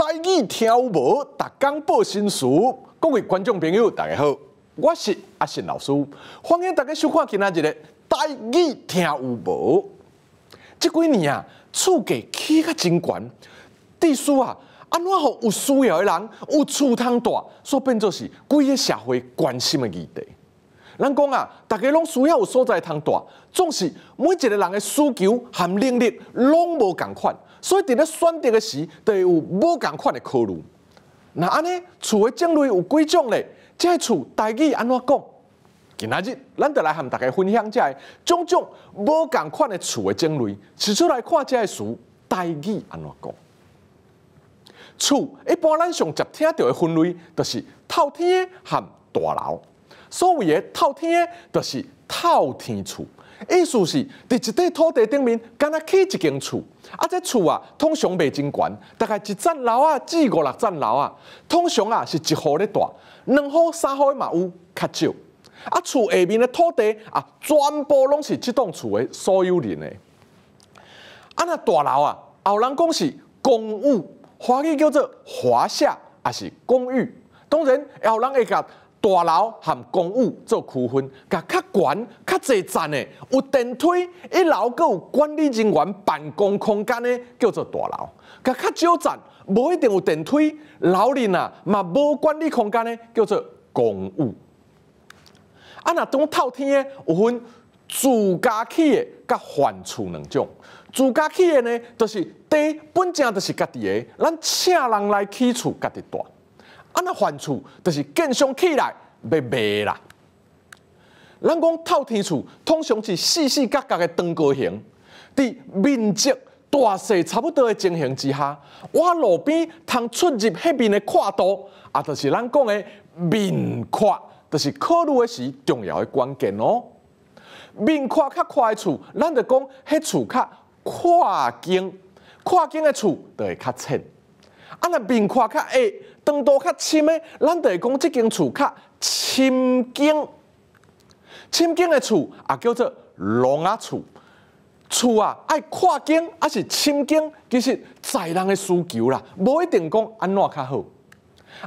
待耳听无，逐天报新书。各位观众朋友，大家好，我是阿信老师，欢迎大家收看今仔日的《待耳听无》。即几年啊，厝价起甲真悬，地书啊，安怎互有需要的人有厝通住，所变作是规个社会关心的议题。咱讲啊，大家拢需要有所在通住，总是每一个人的需求含能力拢无共款。所以，伫咧选择的时，都有无共款的考虑。那安尼，厝的种类有几种咧？这厝代字安怎讲？今仔日，咱就来和大家分享一下种种无共款的厝的种类。试出来看，这厝代字安怎讲？厝一般咱常接听到会分类，就是透天和大楼。所谓的透天，就是透天厝。意思是，伫一块土地顶面，敢若起一间厝，啊，这厝啊，通常袂真悬，大概一层楼啊，至五六层楼啊，通常啊，是一户咧住，两户、三户嘛有较少。啊，厝下面的土地啊，全部拢是即栋厝的所有人诶。啊，那大楼啊，有人讲是公寓，华语叫做华夏，啊是公寓，当然要有人会甲大楼含公寓做区分，甲较悬、较侪层的有电梯，一楼阁有管理人员办公空间的叫做大楼；甲较少层，无一定有电梯，楼人啊嘛无管理空间的叫做公寓。啊，那当透天的有分自家起的甲换厝两种，自家起的呢，就是地本正就是家己的，咱请人来起厝家己住。安那换厝就是建商起来要卖啦。咱讲透天厝，通常是四四角角的长高形，在面积大小差不多的情形之下，我路边通出入迄边的宽度，啊，就是咱讲的面宽，就是考虑的是重要的关键哦。面宽较宽的厝，咱就讲迄厝较跨境，跨境的厝就会较浅。啊，若面看较矮，长度较深的，咱会讲即间厝较深间。深间诶厝啊，叫做龙啊厝。厝啊，爱看间啊是深间，其实在人诶需求啦，无一定讲安怎较好。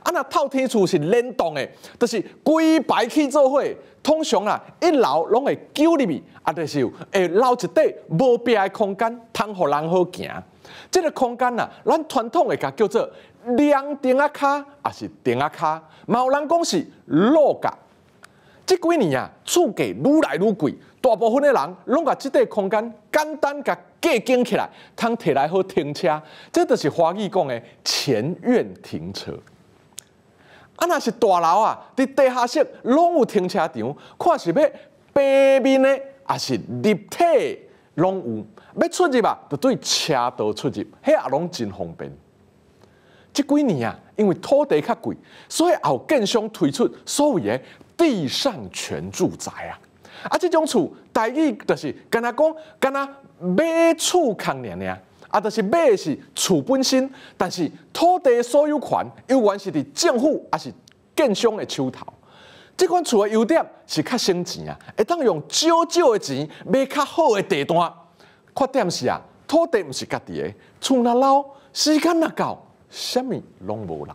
啊！那套天厝是联动的，就是规排去做伙。通常啊，一楼拢会揪入去，啊，就是会留一块无边的空间，通予人好行。即个空间啊，咱传统的甲叫做凉顶啊卡，啊是顶啊卡。有人讲是落架。即几年啊，厝价愈来愈贵，大部分的人拢把即块空间简单甲改建起来，通摕来好停车。这就是华语讲的前院停车。啊，若是大楼啊，在地下室拢有停车场，看是要平面的，还是立体，拢有。要出入吧，就对车道出入，迄也拢真方便。即几年啊，因为土地较贵，所以也有建商推出所谓的地上全住宅啊。啊，即种厝，大意就是，敢若讲，敢若买厝空娘的啊。啊，就是买的是厝本身，但是土地所有权永远是伫政府还是建商的手头。这款厝的优点是较省钱啊，会当用少少的钱买较好诶地段。缺点是啊，土地毋是家己诶，厝若老，时间若到，啥物拢无留。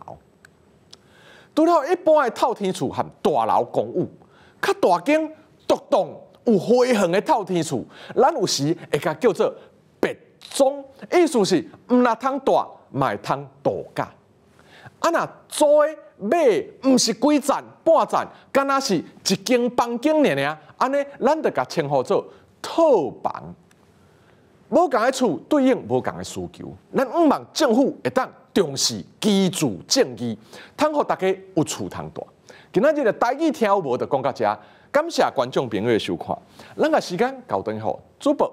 除了一般诶透天厝含大楼公寓，较大间独栋有花园诶透天厝，咱有时会甲叫做。意思是毋若通大，买通大假。啊若租的买，毋是几层半层，敢若是一间房间尔尔。安尼，咱得甲称呼做套房。无共的厝对应无共的需求，咱毋望政府会当重视居住正义，通互大家有厝通住。今仔日的台语听有无，就讲到遮。感谢观众朋友收看。咱个时间到定好，主播。